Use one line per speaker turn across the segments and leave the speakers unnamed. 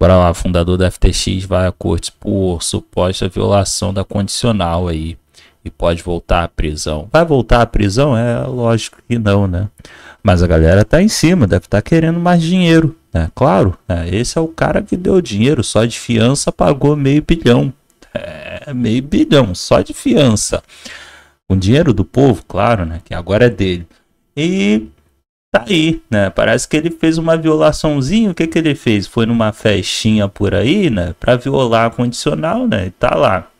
Bora lá, fundador da FTX vai à corte por suposta violação da condicional aí e pode voltar à prisão. Vai voltar à prisão? É lógico que não, né? Mas a galera tá em cima, deve estar tá querendo mais dinheiro, né? Claro, né? esse é o cara que deu dinheiro, só de fiança pagou meio bilhão. É, meio bilhão, só de fiança. Com dinheiro do povo, claro, né? Que agora é dele. E tá aí, né? Parece que ele fez uma violaçãozinha. O que que ele fez? Foi numa festinha por aí, né? Para violar a condicional, né? E tá lá.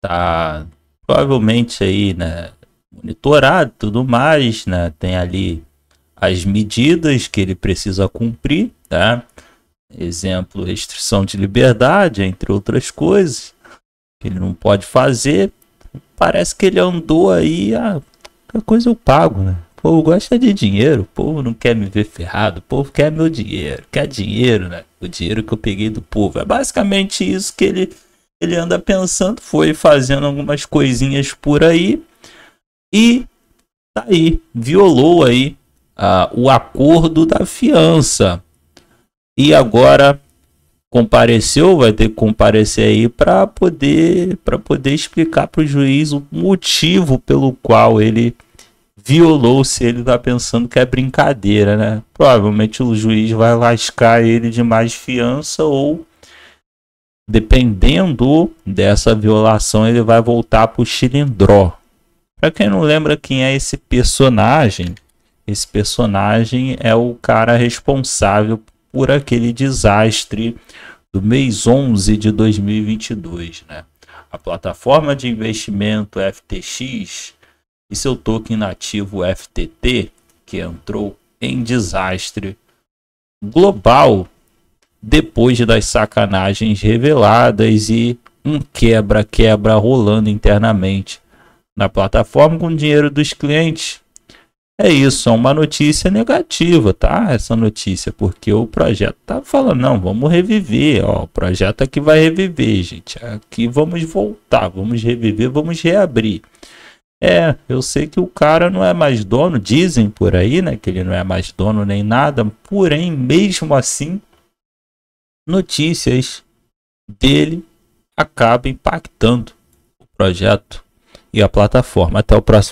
Tá provavelmente aí, né? Monitorado, tudo mais, né? Tem ali as medidas que ele precisa cumprir, tá? Exemplo, restrição de liberdade, entre outras coisas, que ele não pode fazer. Parece que ele andou aí, a ah, coisa eu pago, né? O povo gosta de dinheiro, o povo não quer me ver ferrado, o povo quer meu dinheiro, quer dinheiro, né? O dinheiro que eu peguei do povo. É basicamente isso que ele, ele anda pensando, foi fazendo algumas coisinhas por aí e tá aí, violou aí ah, o acordo da fiança. E agora compareceu, vai ter que comparecer aí para poder, pra poder explicar para o juiz o motivo pelo qual ele violou se ele tá pensando que é brincadeira, né? Provavelmente o juiz vai lascar ele de mais fiança ou dependendo dessa violação ele vai voltar pro Chilindró. Para quem não lembra quem é esse personagem, esse personagem é o cara responsável por aquele desastre do mês 11 de 2022, né? A plataforma de investimento FTX e seu token nativo FTT, que entrou em desastre global depois das sacanagens reveladas e um quebra-quebra rolando internamente na plataforma com o dinheiro dos clientes. É isso, é uma notícia negativa, tá? Essa notícia, porque o projeto tá falando, não, vamos reviver, ó, o projeto aqui vai reviver, gente. Aqui vamos voltar, vamos reviver, vamos reabrir. É, eu sei que o cara não é mais dono, dizem por aí, né? Que ele não é mais dono nem nada. Porém, mesmo assim, notícias dele acabam impactando o projeto e a plataforma. Até o próximo.